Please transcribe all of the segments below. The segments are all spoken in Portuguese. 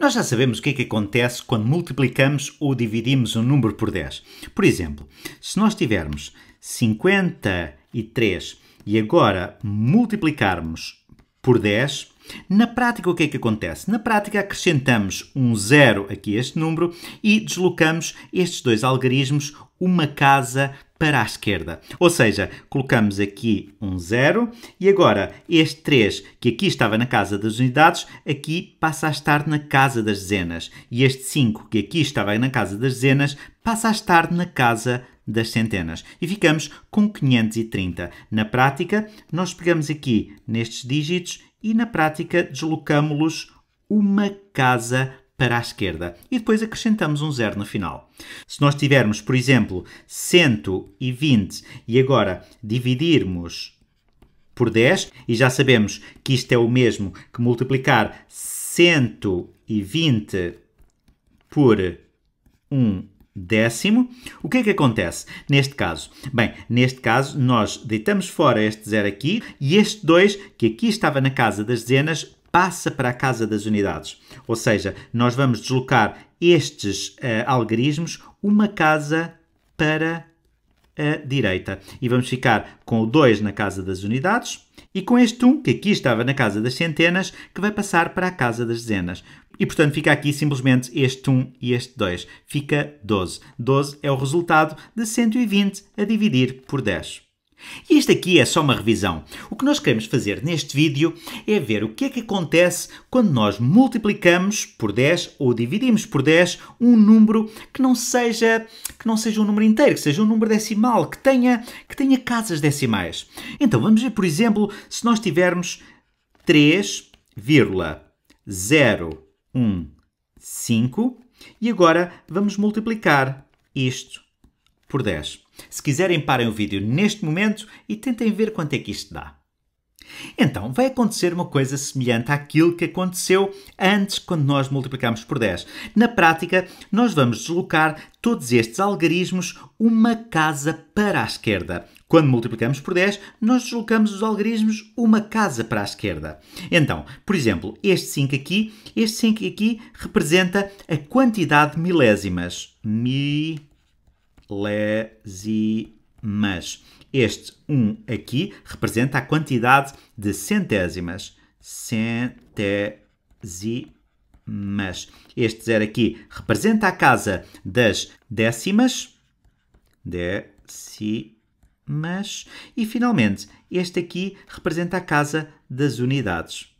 Nós já sabemos o que é que acontece quando multiplicamos ou dividimos um número por 10. Por exemplo, se nós tivermos 53 e agora multiplicarmos por 10, na prática, o que é que acontece? Na prática, acrescentamos um zero aqui a este número e deslocamos estes dois algarismos uma casa para a esquerda. Ou seja, colocamos aqui um zero e agora este 3 que aqui estava na casa das unidades, aqui passa a estar na casa das dezenas. E este 5 que aqui estava na casa das dezenas, passa a estar na casa das centenas. E ficamos com 530. Na prática, nós pegamos aqui nestes dígitos e na prática deslocamos-los uma casa para a esquerda e depois acrescentamos um zero no final. Se nós tivermos, por exemplo, 120 e agora dividirmos por 10, e já sabemos que isto é o mesmo que multiplicar 120 por 1 décimo, o que é que acontece neste caso? Bem, neste caso nós deitamos fora este zero aqui e este 2, que aqui estava na casa das dezenas, passa para a casa das unidades. Ou seja, nós vamos deslocar estes uh, algarismos uma casa para a direita. E vamos ficar com o 2 na casa das unidades e com este 1, um, que aqui estava na casa das centenas, que vai passar para a casa das dezenas. E, portanto, fica aqui simplesmente este 1 um e este 2. Fica 12. 12 é o resultado de 120 a dividir por 10. E este aqui é só uma revisão. O que nós queremos fazer neste vídeo é ver o que é que acontece quando nós multiplicamos por 10 ou dividimos por 10 um número que não seja que não seja um número inteiro, que seja um número decimal, que tenha que tenha casas decimais. Então vamos ver, por exemplo, se nós tivermos 3,015 e agora vamos multiplicar isto por 10. Se quiserem, parem o vídeo neste momento e tentem ver quanto é que isto dá. Então, vai acontecer uma coisa semelhante àquilo que aconteceu antes quando nós multiplicamos por 10. Na prática, nós vamos deslocar todos estes algarismos uma casa para a esquerda. Quando multiplicamos por 10, nós deslocamos os algarismos uma casa para a esquerda. Então, por exemplo, este 5 aqui, este 5 aqui representa a quantidade de milésimas. Mi lésimas Este 1 um aqui representa a quantidade de centésimas. Centésimas. Este zero aqui representa a casa das décimas. Décimas. E finalmente, este aqui representa a casa das unidades.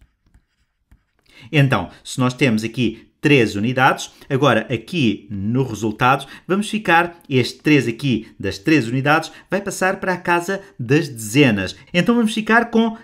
Então, se nós temos aqui 3 unidades. Agora, aqui no resultado, vamos ficar, este 3 aqui das 3 unidades vai passar para a casa das dezenas. Então vamos ficar com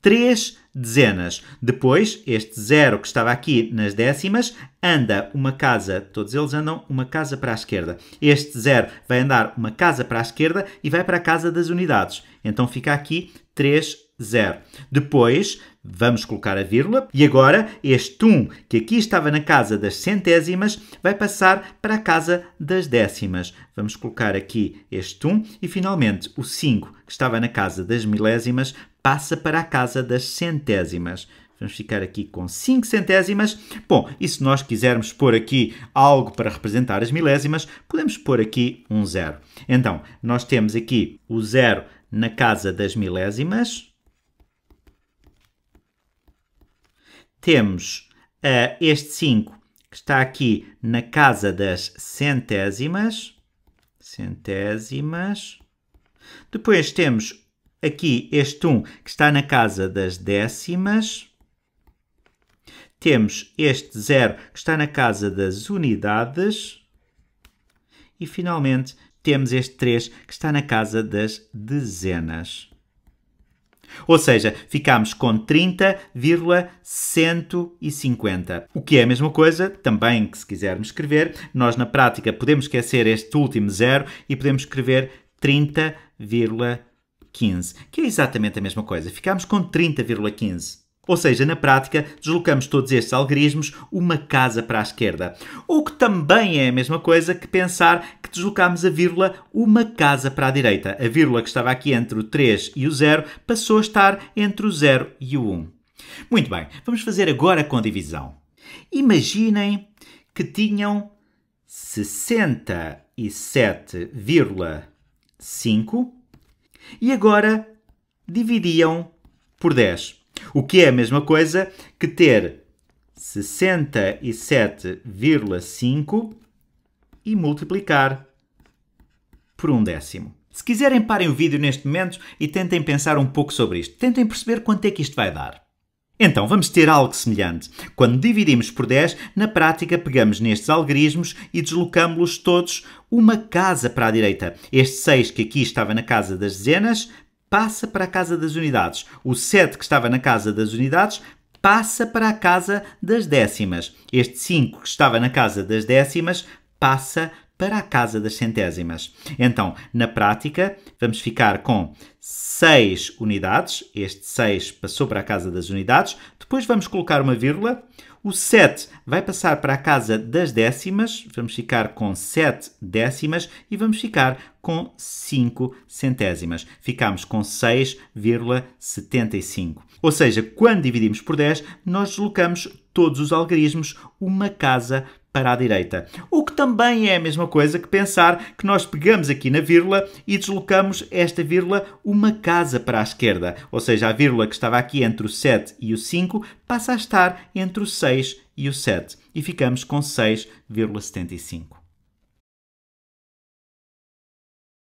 3 dezenas. Depois, este zero que estava aqui nas décimas anda uma casa, todos eles andam uma casa para a esquerda. Este zero vai andar uma casa para a esquerda e vai para a casa das unidades. Então fica aqui 3 zero. Depois, vamos colocar a vírgula e agora este 1 que aqui estava na casa das centésimas vai passar para a casa das décimas. Vamos colocar aqui este 1 e finalmente o 5 que estava na casa das milésimas passa para a casa das centésimas. Vamos ficar aqui com 5 centésimas. Bom, e se nós quisermos pôr aqui algo para representar as milésimas, podemos pôr aqui um zero. Então, nós temos aqui o zero na casa das milésimas, temos uh, este 5 que está aqui na casa das centésimas. Centésimas. Depois temos aqui este 1 um, que está na casa das décimas. Temos este 0 que está na casa das unidades. E finalmente temos este 3 que está na casa das dezenas. Ou seja, ficamos com 30,150. O que é a mesma coisa, também que se quisermos escrever, nós na prática podemos esquecer este último zero e podemos escrever 30,15, que é exatamente a mesma coisa. Ficamos com 30,15. Ou seja, na prática, deslocamos todos estes algarismos uma casa para a esquerda. O que também é a mesma coisa que pensar que deslocámos a vírgula uma casa para a direita. A vírgula que estava aqui entre o 3 e o 0 passou a estar entre o 0 e o 1. Muito bem, vamos fazer agora com divisão. Imaginem que tinham 67,5 e agora dividiam por 10. O que é a mesma coisa que ter 67,5 e multiplicar por um décimo. Se quiserem, parem o vídeo neste momento e tentem pensar um pouco sobre isto. Tentem perceber quanto é que isto vai dar. Então, vamos ter algo semelhante. Quando dividimos por 10, na prática pegamos nestes algarismos e deslocamos-los todos uma casa para a direita. Este 6 que aqui estava na casa das dezenas passa para a Casa das Unidades. O 7 que estava na Casa das Unidades passa para a Casa das Décimas. Este 5 que estava na Casa das Décimas passa para a Casa das Centésimas. Então, na prática, vamos ficar com 6 unidades. Este 6 passou para a Casa das Unidades. Depois vamos colocar uma vírgula. O 7 vai passar para a casa das décimas, vamos ficar com 7 décimas e vamos ficar com 5 centésimas. Ficamos com 6,75. Ou seja, quando dividimos por 10, nós deslocamos todos os algarismos uma casa para a direita. O que também é a mesma coisa que pensar que nós pegamos aqui na vírgula e deslocamos esta vírgula uma casa para a esquerda. Ou seja, a vírgula que estava aqui entre o 7 e o 5 passa a estar entre o 6 e o 7. E ficamos com 6,75.